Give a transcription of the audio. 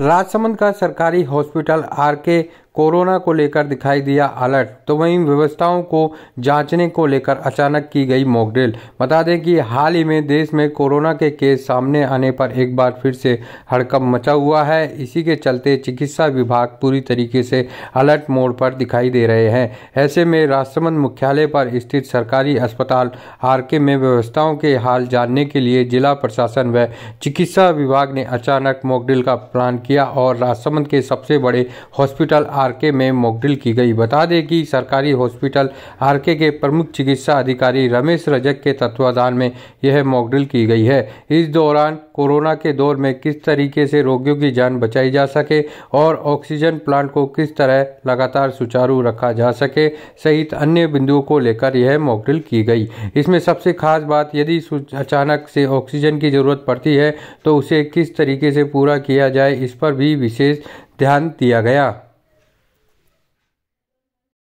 राजसमंद का सरकारी hospital are के कोरोना को लेकर दिखाई दिया अलर्ट तो वहीं व्यवस्थाओं को जांचने को लेकर अचानक की गई मॉकड्रिल बता दें कि हाल ही में देश में कोरोना के केस सामने आने पर एक बार फिर से हड़कम मचा हुआ है इसी के चलते चिकित्सा विभाग पूरी तरीके से अलर्ट मोड पर दिखाई दे रहे हैं ऐसे में राष्ट्रमंद मुख्यालय पर स्थित सरकारी अस्पताल आरके में व्यवस्थाओं के हाल जानने के लिए जिला प्रशासन व चिकित्सा विभाग ने अचानक मॉकड्रिल का प्लान किया और राजसमंद के सबसे बड़े हॉस्पिटल आर आरके में मॉकड्रिल की गई बता दें कि सरकारी हॉस्पिटल आरके के प्रमुख चिकित्सा अधिकारी रमेश रजक के तत्वाधान में यह मॉकड्रिल की गई है इस दौरान कोरोना के दौर में किस तरीके से रोगियों की जान बचाई जा सके और ऑक्सीजन प्लांट को किस तरह लगातार सुचारू रखा जा सके सहित अन्य बिंदुओं को लेकर यह मॉकड्रिल की गई इसमें सबसे खास बात यदि अचानक से ऑक्सीजन की ज़रूरत पड़ती है तो उसे किस तरीके से पूरा किया जाए इस पर भी विशेष ध्यान दिया गया